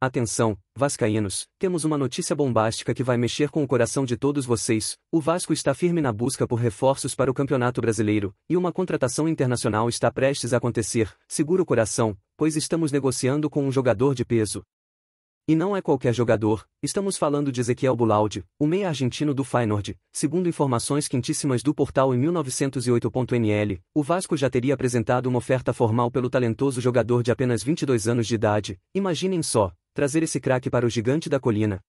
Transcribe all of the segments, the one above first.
Atenção, vascaínos, temos uma notícia bombástica que vai mexer com o coração de todos vocês. O Vasco está firme na busca por reforços para o Campeonato Brasileiro, e uma contratação internacional está prestes a acontecer. Segura o coração, pois estamos negociando com um jogador de peso. E não é qualquer jogador, estamos falando de Ezequiel Bulaldi, o meia argentino do Feyenoord. Segundo informações quentíssimas do portal em 1908.nl, o Vasco já teria apresentado uma oferta formal pelo talentoso jogador de apenas 22 anos de idade. Imaginem só, trazer esse craque para o gigante da colina.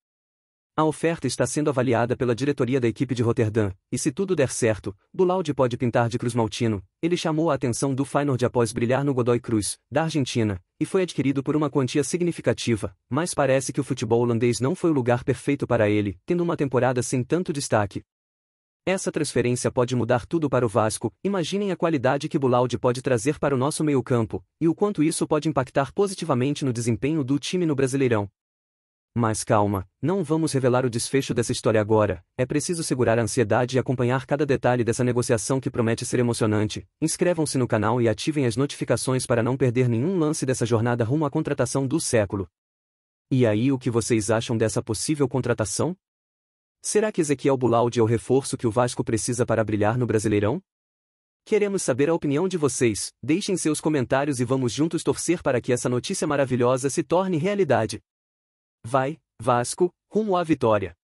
A oferta está sendo avaliada pela diretoria da equipe de Roterdã, e se tudo der certo, Bulaudi pode pintar de cruz maltino. Ele chamou a atenção do Feyenoord após brilhar no Godoy Cruz, da Argentina, e foi adquirido por uma quantia significativa, mas parece que o futebol holandês não foi o lugar perfeito para ele, tendo uma temporada sem tanto destaque. Essa transferência pode mudar tudo para o Vasco. Imaginem a qualidade que Bulaudi pode trazer para o nosso meio-campo e o quanto isso pode impactar positivamente no desempenho do time no Brasileirão. Mas calma, não vamos revelar o desfecho dessa história agora. É preciso segurar a ansiedade e acompanhar cada detalhe dessa negociação que promete ser emocionante. Inscrevam-se no canal e ativem as notificações para não perder nenhum lance dessa jornada rumo à contratação do século. E aí, o que vocês acham dessa possível contratação? Será que Ezequiel Bulaud é o reforço que o Vasco precisa para brilhar no Brasileirão? Queremos saber a opinião de vocês, deixem seus comentários e vamos juntos torcer para que essa notícia maravilhosa se torne realidade. Vai, Vasco, rumo à vitória!